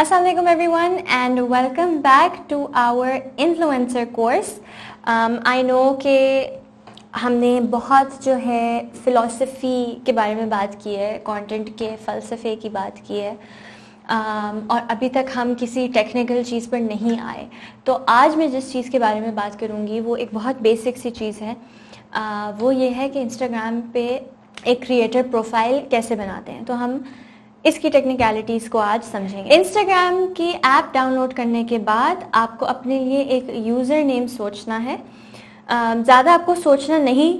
Assalamualaikum everyone and welcome back to our influencer course. I know के हमने बहुत जो है philosophy के बारे में बात की है content के फ़लसफ़े की बात की है um, और अभी तक हम किसी टेक्निकल चीज़ पर नहीं आए तो आज मैं जिस चीज़ के बारे में बात करूँगी वो एक बहुत बेसिक सी चीज़ है uh, वो ये है कि इंस्टाग्राम पे एक क्रिएटर प्रोफाइल कैसे बनाते हैं तो हम इसकी टेक्निकलिटीज को आज समझेंगे इंस्टाग्राम की ऐप डाउनलोड करने के बाद आपको अपने लिए एक यूज़र नेम सोचना है ज़्यादा आपको सोचना नहीं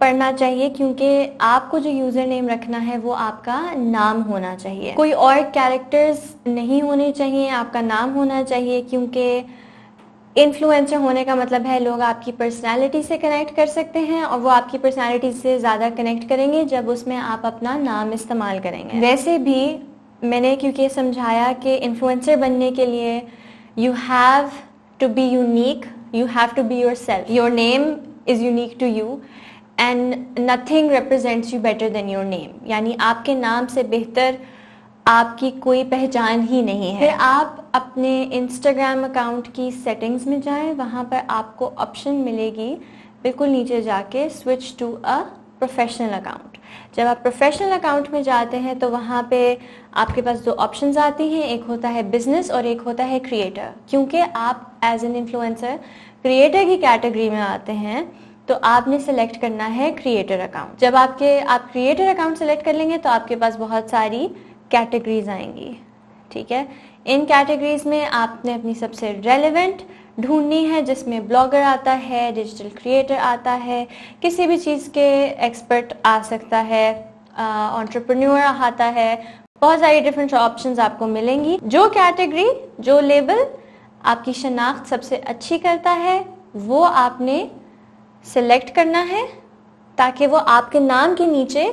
पढ़ना चाहिए क्योंकि आपको जो यूज़र नेम रखना है वो आपका नाम होना चाहिए कोई और कैरेक्टर्स नहीं होने चाहिए आपका नाम होना चाहिए क्योंकि इन्फ्लुएंसर होने का मतलब है लोग आपकी पर्सनालिटी से कनेक्ट कर सकते हैं और वो आपकी पर्सनालिटी से ज़्यादा कनेक्ट करेंगे जब उसमें आप अपना नाम इस्तेमाल करेंगे वैसे भी मैंने क्योंकि समझाया कि इन्फ्लुएंसर बनने के लिए you have to be unique you have to be yourself your name is unique to you and nothing represents you better than your name यानी आपके नाम से बेहतर आपकी कोई पहचान ही नहीं है आप अपने इंस्टाग्राम अकाउंट की सेटिंग्स में जाएं वहाँ पर आपको ऑप्शन मिलेगी बिल्कुल नीचे जाके switch to a professional account जब आप प्रोफेशनल अकाउंट में जाते हैं तो वहाँ पे आपके पास दो ऑप्शंस आती हैं एक होता है बिजनेस और एक होता है क्रिएटर क्योंकि आप एज एन इन्फ्लुएंसर क्रिएटर की कैटेगरी में आते हैं तो आपने सेलेक्ट करना है क्रिएटर अकाउंट जब आपके आप क्रिएटर अकाउंट सेलेक्ट कर लेंगे तो आपके पास बहुत सारी कैटेगरीज आएंगी ठीक है इन कैटेगरीज में आपने अपनी सबसे रेलिवेंट ढूंढनी है जिसमें ब्लॉगर आता है डिजिटल क्रिएटर आता है किसी भी चीज़ के एक्सपर्ट आ सकता है ऑन्टरप्रन्योर आता है बहुत सारी डिफरेंट ऑप्शन आपको मिलेंगी जो कैटेगरी जो लेबल आपकी शनाख्त सबसे अच्छी करता है वो आपने सेलेक्ट करना है ताकि वो आपके नाम के नीचे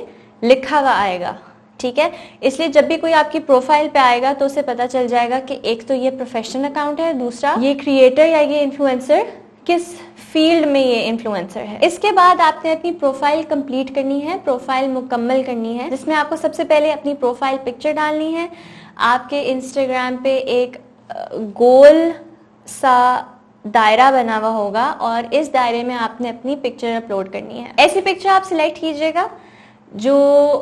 लिखा हुआ आएगा ठीक है इसलिए जब भी कोई आपकी प्रोफाइल पे आएगा तो उसे पता चल जाएगा कि एक तो ये प्रोफेशनल अकाउंट है दूसरा ये क्रिएटर या ये इन्फ्लुएंसर किस फील्ड में ये इन्फ्लुएंसर है इसके बाद आपने अपनी प्रोफाइल कंप्लीट करनी है प्रोफाइल मुकम्मल करनी है जिसमें आपको सबसे पहले अपनी प्रोफाइल पिक्चर डालनी है आपके इंस्टाग्राम पे एक गोल सा दायरा बना हुआ होगा और इस दायरे में आपने अपनी पिक्चर अपलोड करनी है ऐसी पिक्चर आप सिलेक्ट कीजिएगा जो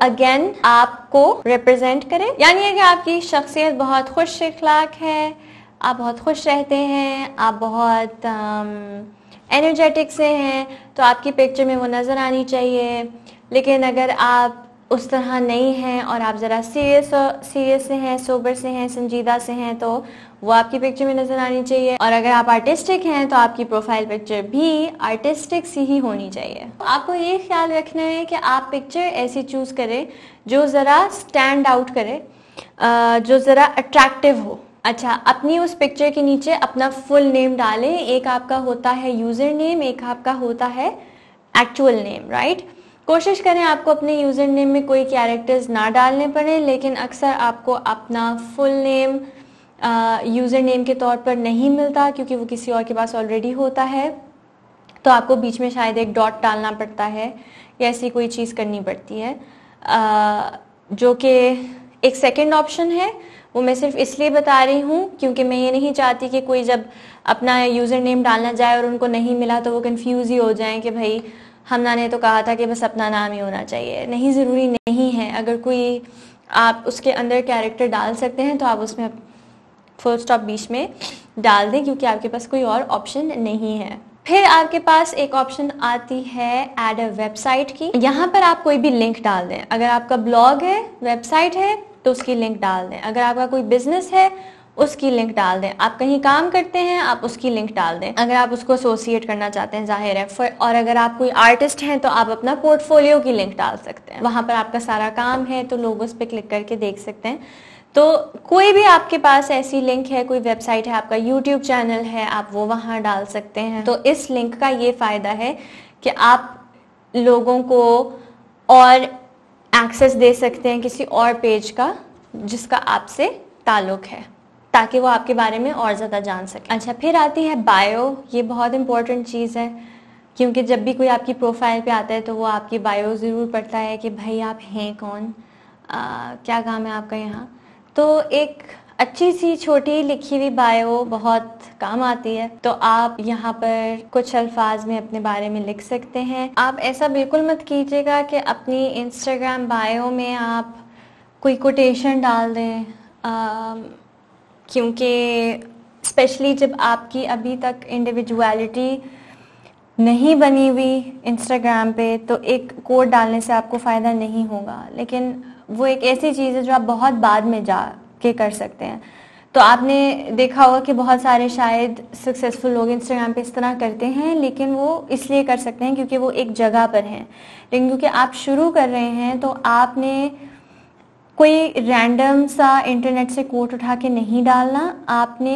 अगेन आपको रिप्रेजेंट करे यानी अगर आपकी शख्सियत बहुत खुश अखलाक है आप बहुत खुश रहते हैं आप बहुत एनर्जेटिक um, से हैं तो आपकी पिक्चर में वो नज़र आनी चाहिए लेकिन अगर आप उस तरह नहीं हैं और आप ज़रा सीरियस सीरियस से हैं सोबर से हैं संजीदा से हैं तो वो आपकी पिक्चर में नज़र आनी चाहिए और अगर आप आर्टिस्टिक हैं तो आपकी प्रोफाइल पिक्चर भी आर्टिस्टिक सी ही होनी चाहिए आपको ये ख्याल रखना है कि आप पिक्चर ऐसी चूज़ करें जो ज़रा स्टैंड आउट करे जो ज़रा अट्रैक्टिव हो अच्छा अपनी उस पिक्चर के नीचे अपना फुल नेम डालें एक आपका होता है यूज़र नेम एक आपका होता है एक्चुअल नेम राइट right? कोशिश करें आपको अपने यूज़र नेम में कोई कैरेक्टर्स ना डालने पड़े लेकिन अक्सर आपको अपना फुल नेम यूज़र नेम के तौर पर नहीं मिलता क्योंकि वो किसी और के पास ऑलरेडी होता है तो आपको बीच में शायद एक डॉट डालना पड़ता है या ऐसी कोई चीज़ करनी पड़ती है आ, जो कि एक सेकेंड ऑप्शन है वो मैं सिर्फ इसलिए बता रही हूँ क्योंकि मैं ये नहीं चाहती कि कोई जब अपना यूज़र नेम डालना जाए और उनको नहीं मिला तो वो कन्फ्यूज़ ही हो जाए कि भाई हमना ने तो कहा था कि बस अपना नाम ही होना चाहिए नहीं ज़रूरी नहीं है अगर कोई आप उसके अंदर कैरेक्टर डाल सकते हैं तो आप उसमें फुल स्टॉप बीच में डाल दें क्योंकि आपके पास कोई और ऑप्शन नहीं है फिर आपके पास एक ऑप्शन आती है एड अ वेबसाइट की यहाँ पर आप कोई भी लिंक डाल दें अगर आपका ब्लॉग है वेबसाइट है तो उसकी लिंक डाल दें अगर आपका कोई बिजनेस है उसकी लिंक डाल दें आप कहीं काम करते हैं आप उसकी लिंक डाल दें अगर आप उसको एसोसिएट करना चाहते हैं जाहिर है और अगर आप कोई आर्टिस्ट हैं तो आप अपना पोर्टफोलियो की लिंक डाल सकते हैं वहाँ पर आपका सारा काम है तो लोग उस पर क्लिक करके देख सकते हैं तो कोई भी आपके पास ऐसी लिंक है कोई वेबसाइट है आपका यूट्यूब चैनल है आप वो वहाँ डाल सकते हैं तो इस लिंक का ये फ़ायदा है कि आप लोगों को और एक्सेस दे सकते हैं किसी और पेज का जिसका आपसे ताल्लुक है ताकि वो आपके बारे में और ज़्यादा जान सके अच्छा फिर आती है बायो ये बहुत इंपॉर्टेंट चीज़ है क्योंकि जब भी कोई आपकी प्रोफाइल पे आता है तो वो आपकी बायो ज़रूर पढ़ता है कि भाई आप हैं कौन आ, क्या काम है आपका यहाँ तो एक अच्छी सी छोटी लिखी हुई बायो बहुत काम आती है तो आप यहाँ पर कुछ अल्फाज में अपने बारे में लिख सकते हैं आप ऐसा बिल्कुल मत कीजिएगा कि अपनी इंस्टाग्राम बायो में आप कोई कोटेशन डाल दें क्योंकि स्पेशली जब आपकी अभी तक इंडिविजुअलिटी नहीं बनी हुई इंस्टाग्राम पे तो एक कोड डालने से आपको फ़ायदा नहीं होगा लेकिन वो एक ऐसी चीज़ है जो आप बहुत बाद में जा के कर सकते हैं तो आपने देखा होगा कि बहुत सारे शायद सक्सेसफुल लोग इंस्टाग्राम पे इस तरह करते हैं लेकिन वो इसलिए कर सकते हैं क्योंकि वो एक जगह पर हैं लेकिन क्योंकि आप शुरू कर रहे हैं तो आपने कोई रैंडम सा इंटरनेट से कोट उठा के नहीं डालना आपने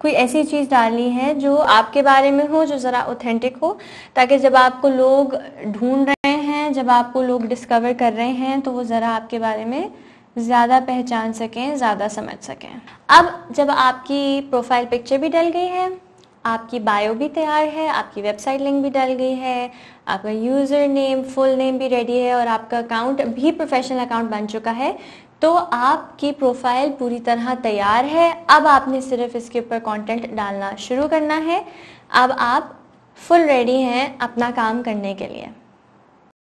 कोई ऐसी चीज़ डालनी है जो आपके बारे में हो जो ज़रा ऑथेंटिक हो ताकि जब आपको लोग ढूंढ रहे हैं जब आपको लोग डिस्कवर कर रहे हैं तो वो ज़रा आपके बारे में ज़्यादा पहचान सकें ज़्यादा समझ सकें अब जब आपकी प्रोफाइल पिक्चर भी डल गई है आपकी बायो भी तैयार है आपकी वेबसाइट लिंक भी डल गई है आपका यूज़र नेम फुल नेम भी रेडी है और आपका अकाउंट भी प्रोफेशनल अकाउंट बन चुका है तो आपकी प्रोफाइल पूरी तरह तैयार है अब आपने सिर्फ इसके ऊपर कंटेंट डालना शुरू करना है अब आप फुल रेडी हैं अपना काम करने के लिए